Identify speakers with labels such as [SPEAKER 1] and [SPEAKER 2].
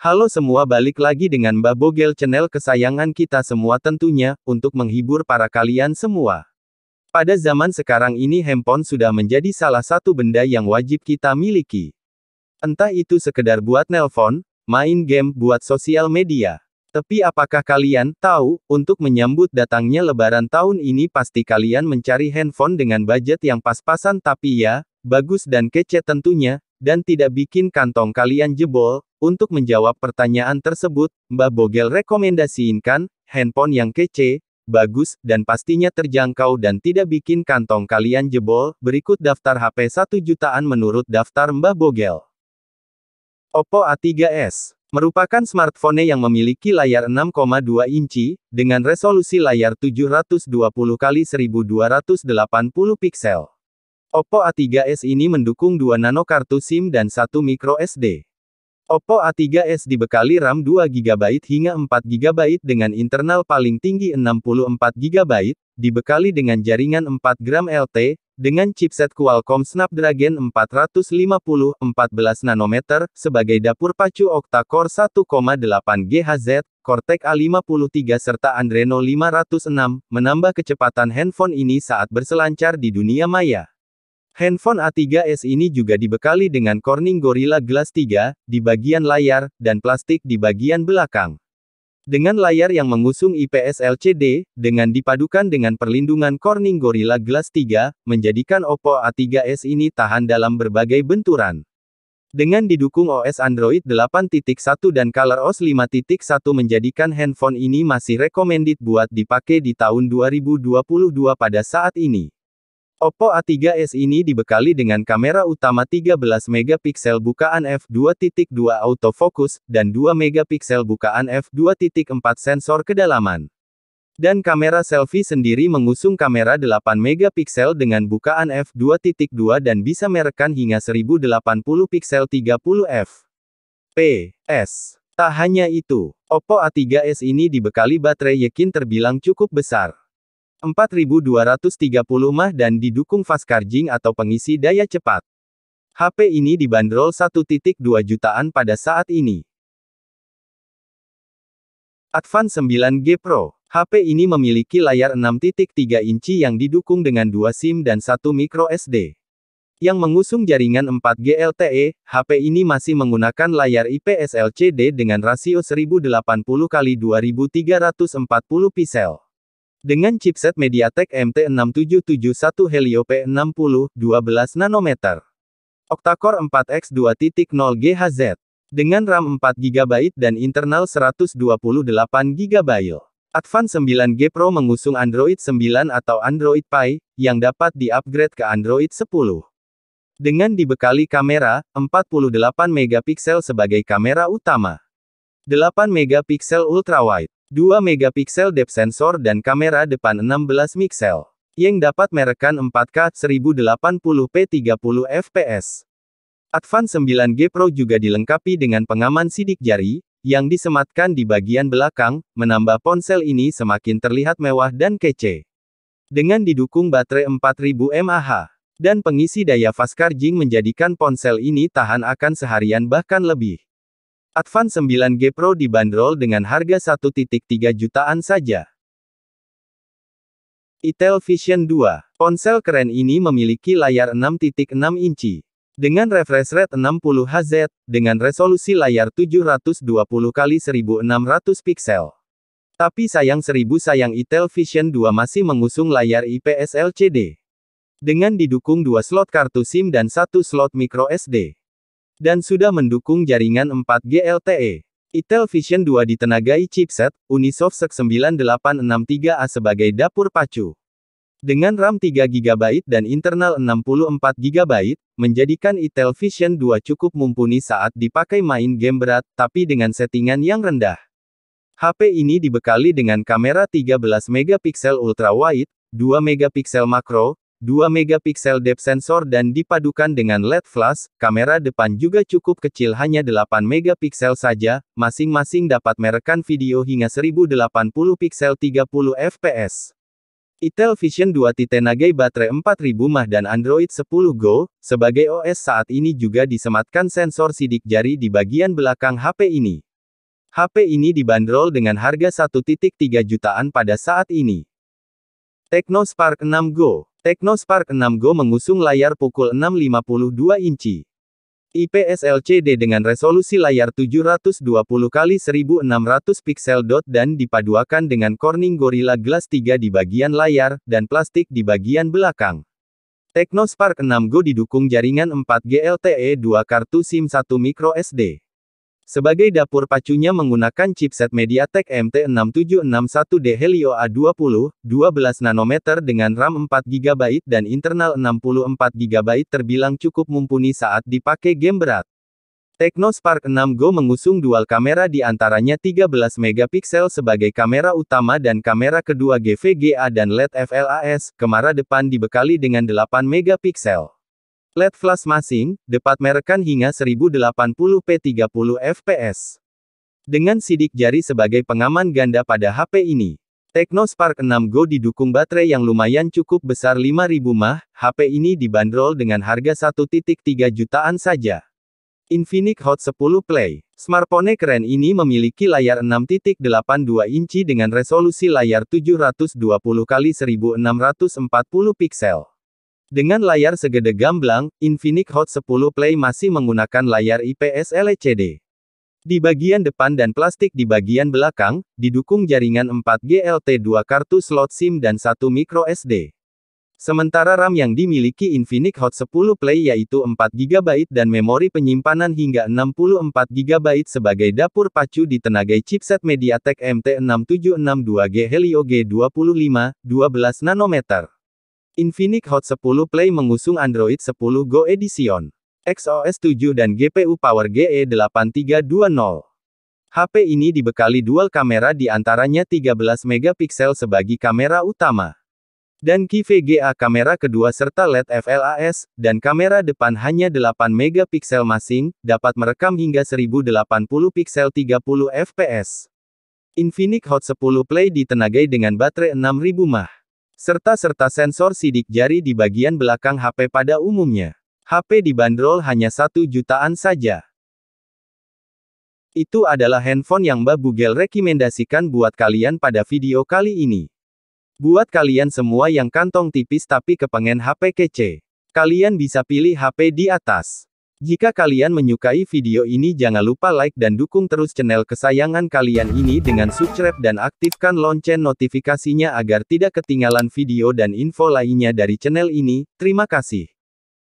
[SPEAKER 1] Halo semua balik lagi dengan Babogel channel kesayangan kita semua tentunya, untuk menghibur para kalian semua. Pada zaman sekarang ini handphone sudah menjadi salah satu benda yang wajib kita miliki. Entah itu sekedar buat nelpon, main game, buat sosial media. Tapi apakah kalian tahu, untuk menyambut datangnya lebaran tahun ini pasti kalian mencari handphone dengan budget yang pas-pasan tapi ya, bagus dan kece tentunya, dan tidak bikin kantong kalian jebol, untuk menjawab pertanyaan tersebut, Mbah Bogel rekomendasiinkan, handphone yang kece, bagus, dan pastinya terjangkau dan tidak bikin kantong kalian jebol, berikut daftar HP 1 jutaan menurut daftar Mbah Bogel. Oppo A3s merupakan smartphone yang memiliki layar 6,2 inci, dengan resolusi layar 720 x 1280 piksel. Oppo A3s ini mendukung 2 nano kartu SIM dan 1 micro SD. Oppo A3s dibekali RAM 2 GB hingga 4 GB dengan internal paling tinggi 64 GB, dibekali dengan jaringan 4 gram LT, dengan chipset Qualcomm Snapdragon 450 14 nanometer sebagai dapur pacu octa-core 1,8 GHz, Cortex A53 serta Adreno 506, menambah kecepatan handphone ini saat berselancar di dunia maya. Handphone A3s ini juga dibekali dengan Corning Gorilla Glass 3, di bagian layar, dan plastik di bagian belakang. Dengan layar yang mengusung IPS LCD, dengan dipadukan dengan perlindungan Corning Gorilla Glass 3, menjadikan Oppo A3s ini tahan dalam berbagai benturan. Dengan didukung OS Android 8.1 dan ColorOS 5.1 menjadikan handphone ini masih recommended buat dipakai di tahun 2022 pada saat ini. Oppo A3s ini dibekali dengan kamera utama 13 megapiksel bukaan f2.2 autofocus dan 2 megapiksel bukaan f2.4 sensor kedalaman. Dan kamera selfie sendiri mengusung kamera 8 megapiksel dengan bukaan f2.2 dan bisa merekam hingga 1080 piksel 30f. Tak hanya itu, Oppo A3s ini dibekali baterai yakin terbilang cukup besar. 4230 mAh dan didukung fast charging atau pengisi daya cepat. HP ini dibanderol 1.2 jutaan pada saat ini. Advance 9G Pro HP ini memiliki layar 6.3 inci yang didukung dengan 2 SIM dan 1 microSD, Yang mengusung jaringan 4G LTE, HP ini masih menggunakan layar IPS LCD dengan rasio 1080 x 2340 pixel. Dengan chipset MediaTek MT6771 Helio P60 12 nanometer. Octa-core 4X 2.0 GHz. Dengan RAM 4 GB dan internal 128 GB. Advan 9G Pro mengusung Android 9 atau Android Pie, yang dapat diupgrade ke Android 10. Dengan dibekali kamera 48 mp sebagai kamera utama, 8 mp ultrawide, 2 megapiksel depth sensor dan kamera depan 16 miksel yang dapat merekkan 4K 1080p 30 fps. Advan 9G Pro juga dilengkapi dengan pengaman sidik jari, yang disematkan di bagian belakang, menambah ponsel ini semakin terlihat mewah dan kece. Dengan didukung baterai 4000 mAh, dan pengisi daya fast charging menjadikan ponsel ini tahan akan seharian bahkan lebih. Advance 9G Pro dibanderol dengan harga 1.3 jutaan saja. Itel Vision 2. Ponsel keren ini memiliki layar 6.6 inci. Dengan refresh rate 60 Hz, dengan resolusi layar 720x1600 piksel. Tapi sayang seribu sayang Itel Vision 2 masih mengusung layar IPS LCD. Dengan didukung dua slot kartu SIM dan satu slot microSD dan sudah mendukung jaringan 4G LTE. Intel Vision 2 ditenagai chipset Unisoft 9863A sebagai dapur pacu. Dengan RAM 3 GB dan internal 64 GB, menjadikan Intel Vision 2 cukup mumpuni saat dipakai main game berat, tapi dengan settingan yang rendah. HP ini dibekali dengan kamera 13 MP ultrawide, 2 MP makro, 2 megapiksel depth sensor dan dipadukan dengan LED flash, kamera depan juga cukup kecil hanya 8 megapiksel saja, masing-masing dapat merekam video hingga 1080 piksel 30 fps. Intel Vision 2 Titenagai baterai 4000 mAh dan Android 10 Go, sebagai OS saat ini juga disematkan sensor sidik jari di bagian belakang HP ini. HP ini dibanderol dengan harga 1.3 jutaan pada saat ini. Spark 6 Go Spark 6Go mengusung layar pukul 652 inci. IPS LCD dengan resolusi layar 720x1600 piksel dot dan dipaduakan dengan Corning Gorilla Glass 3 di bagian layar, dan plastik di bagian belakang. Spark 6Go didukung jaringan 4G LTE 2 kartu SIM 1 micro SD. Sebagai dapur pacunya menggunakan chipset MediaTek MT6761D Helio A20, 12 nanometer dengan RAM 4GB dan internal 64GB terbilang cukup mumpuni saat dipakai game berat. Tecno Spark 6 Go mengusung dual kamera di antaranya 13 megapiksel sebagai kamera utama dan kamera kedua GVGA dan LED FLAS, kamera depan dibekali dengan 8 megapiksel outlet flash masing, dapat merekan hingga 1080p 30 fps. Dengan sidik jari sebagai pengaman ganda pada HP ini, Tecno Spark 6 Go didukung baterai yang lumayan cukup besar 5000 mAh, HP ini dibanderol dengan harga 1.3 jutaan saja. Infinix Hot 10 Play. Smartphone keren ini memiliki layar 6.82 inci dengan resolusi layar 720 x 1640 piksel. Dengan layar segede gamblang, Infinix Hot 10 Play masih menggunakan layar IPS LCD. E di bagian depan dan plastik di bagian belakang, didukung jaringan 4G LT2 kartu slot SIM dan 1 microSD. Sementara RAM yang dimiliki Infinix Hot 10 Play yaitu 4GB dan memori penyimpanan hingga 64GB sebagai dapur pacu ditenagai chipset MediaTek MT6762G Helio G25 12 nanometer. Infinix Hot 10 Play mengusung Android 10 Go Edition, XOS 7 dan GPU Power GE8320. HP ini dibekali dual kamera di antaranya 13 megapiksel sebagai kamera utama dan VGA kamera kedua serta LED FLAS, dan kamera depan hanya 8 megapiksel masing, dapat merekam hingga 1080 piksel 30 fps. Infinix Hot 10 Play ditenagai dengan baterai 6000 mAh serta-serta sensor sidik jari di bagian belakang HP pada umumnya. HP dibanderol hanya satu jutaan saja. Itu adalah handphone yang Mbak Bugel rekomendasikan buat kalian pada video kali ini. Buat kalian semua yang kantong tipis tapi kepengen HP kece, kalian bisa pilih HP di atas. Jika kalian menyukai video ini jangan lupa like dan dukung terus channel kesayangan kalian ini dengan subscribe dan aktifkan lonceng notifikasinya agar tidak ketinggalan video dan info lainnya dari channel ini. Terima kasih.